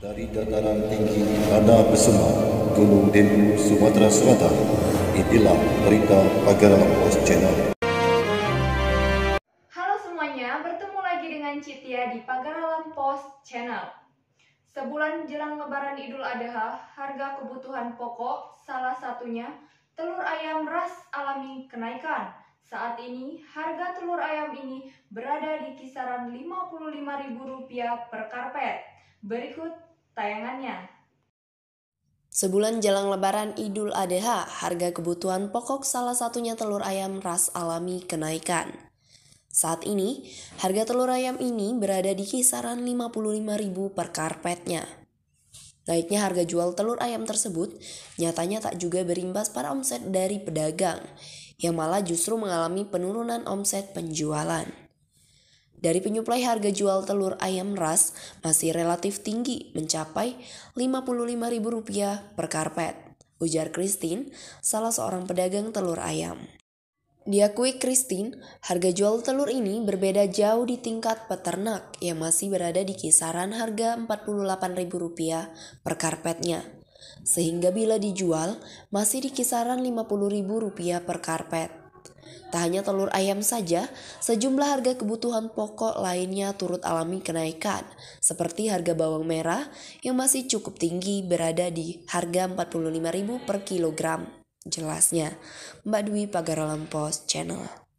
Dari dataran tinggi Tanda Besema, Gunung Dendu, Sumatera Selatan, Itulah berita Pagar Pos Channel. Halo semuanya, bertemu lagi dengan Citia di Alam Pos Channel. Sebulan jelang lebaran Idul Adha, harga kebutuhan pokok, salah satunya telur ayam ras alami kenaikan. Saat ini, harga telur ayam ini berada di kisaran Rp55.000 per karpet. Berikut tayangannya. Sebulan jelang lebaran Idul Adha, harga kebutuhan pokok salah satunya telur ayam ras alami kenaikan. Saat ini, harga telur ayam ini berada di kisaran 55.000 per karpetnya. Naiknya harga jual telur ayam tersebut nyatanya tak juga berimbas pada omset dari pedagang, yang malah justru mengalami penurunan omset penjualan dari penyuplai harga jual telur ayam ras masih relatif tinggi mencapai Rp55.000 per karpet, ujar Christine, salah seorang pedagang telur ayam. Diakui Christine, harga jual telur ini berbeda jauh di tingkat peternak yang masih berada di kisaran harga Rp48.000 per karpetnya. Sehingga bila dijual, masih di kisaran Rp50.000 per karpet. Tak hanya telur ayam saja, sejumlah harga kebutuhan pokok lainnya turut alami kenaikan, seperti harga bawang merah yang masih cukup tinggi berada di harga 45.000 per kilogram. Jelasnya, Mbak Dwi Pagaralam Post Channel.